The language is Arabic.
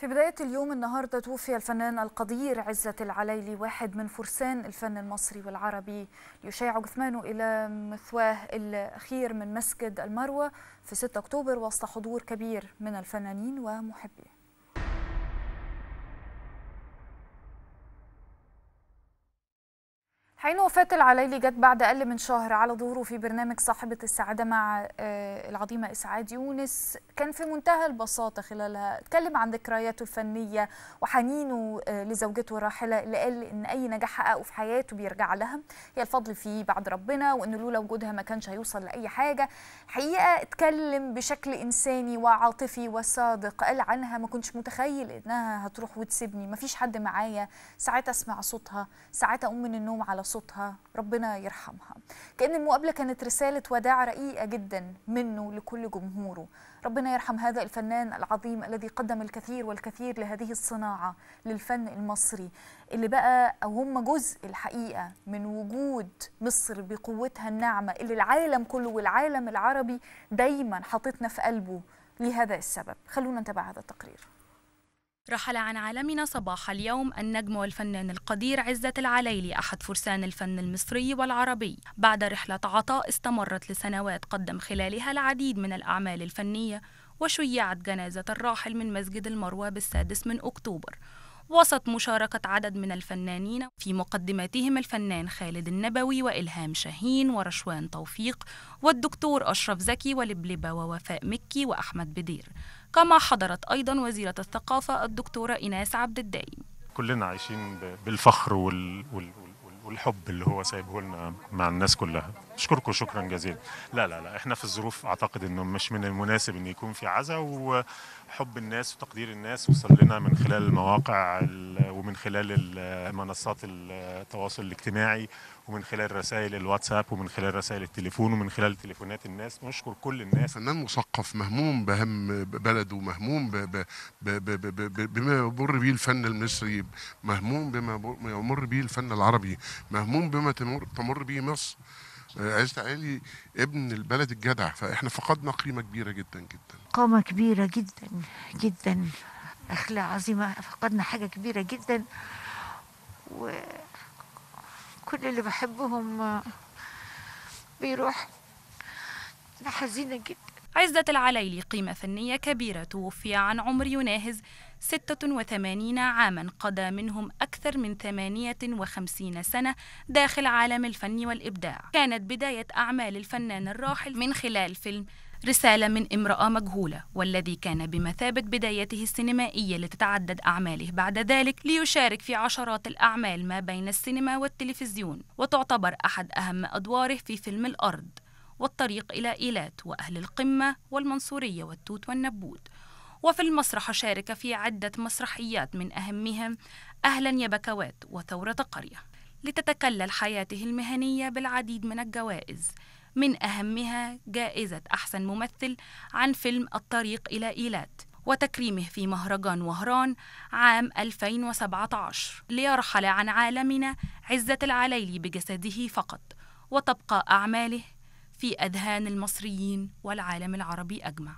في بداية اليوم النهاردة توفي الفنان القدير عزت العليلي واحد من فرسان الفن المصري والعربي يشيع جثمانه إلى مثواه الأخير من مسجد المروة في 6 أكتوبر وسط حضور كبير من الفنانين ومحبيه حين وفاة العليلي جت بعد أقل من شهر على ظهوره في برنامج صاحبة السعادة مع آه، العظيمة إسعاد يونس كان في منتهى البساطة خلالها اتكلم عن ذكرياته الفنية وحنينه آه، لزوجته الراحلة اللي قال إن أي نجاح حققه في حياته بيرجع لها هي الفضل فيه بعد ربنا وإن لولا وجودها ما كانش هيوصل لأي حاجة حقيقة اتكلم بشكل إنساني وعاطفي وصادق قال عنها ما كنتش متخيل إنها هتروح وتسيبني ما فيش حد معايا ساعات أسمع صوتها ساعات أقوم من النوم على صوتها صوتها ربنا يرحمها كأن المقابلة كانت رسالة وداع رقيقة جدا منه لكل جمهوره ربنا يرحم هذا الفنان العظيم الذي قدم الكثير والكثير لهذه الصناعة للفن المصري اللي بقى أو هم جزء الحقيقة من وجود مصر بقوتها الناعمة اللي العالم كله والعالم العربي دايما حاطتنا في قلبه لهذا السبب خلونا نتابع هذا التقرير رحل عن عالمنا صباح اليوم النجم والفنان القدير عزت العليلي أحد فرسان الفن المصري والعربي بعد رحلة عطاء استمرت لسنوات قدم خلالها العديد من الأعمال الفنية وشيعت جنازة الراحل من مسجد المروة بالسادس من أكتوبر وسط مشاركة عدد من الفنانين في مقدماتهم الفنان خالد النبوي وإلهام شاهين ورشوان توفيق والدكتور أشرف زكي ولبلبة ووفاء مكي وأحمد بدير كما حضرت أيضا وزيرة الثقافة الدكتورة إناس عبد الدايم كلنا عايشين بالفخر وال... وال... والحب اللي هو سايبه لنا مع الناس كلها اشكركم شكرا جزيلا لا لا لا احنا في الظروف اعتقد انه مش من المناسب ان يكون في عزاء وحب الناس وتقدير الناس وصل لنا من خلال المواقع ومن خلال منصات التواصل الاجتماعي ومن خلال رسائل الواتساب ومن خلال رسائل التليفون ومن خلال تليفونات الناس نشكر كل الناس فنان مثقف مهموم بهم بلده مهموم ب ب ب ب ب بما يمر به الفن المصري مهموم بما يمر به الفن العربي مهموم بما تمر, تمر به مصر آه، عايز علي ابن البلد الجدع فاحنا فقدنا قيمه كبيره جدا جدا قامه كبيره جدا جدا اخلاق عظيمه فقدنا حاجه كبيره جدا وكل اللي بحبهم بيروح انا حزينه جدا عزة العليلي قيمة فنية كبيرة توفي عن عمر يناهز 86 عاما قضى منهم أكثر من 58 سنة داخل عالم الفن والإبداع كانت بداية أعمال الفنان الراحل من خلال فيلم رسالة من امرأة مجهولة والذي كان بمثابة بدايته السينمائية لتتعدد أعماله بعد ذلك ليشارك في عشرات الأعمال ما بين السينما والتلفزيون وتعتبر أحد أهم أدواره في فيلم الأرض والطريق إلى إيلات وأهل القمة والمنصورية والتوت والنبوت وفي المسرح شارك في عدة مسرحيات من أهمهم أهلا يا بكوات وثورة قرية لتتكلل حياته المهنية بالعديد من الجوائز من أهمها جائزة أحسن ممثل عن فيلم الطريق إلى إيلات وتكريمه في مهرجان وهران عام 2017 ليرحل عن عالمنا عزة العليلي بجسده فقط وتبقى أعماله في أذهان المصريين والعالم العربي أجمع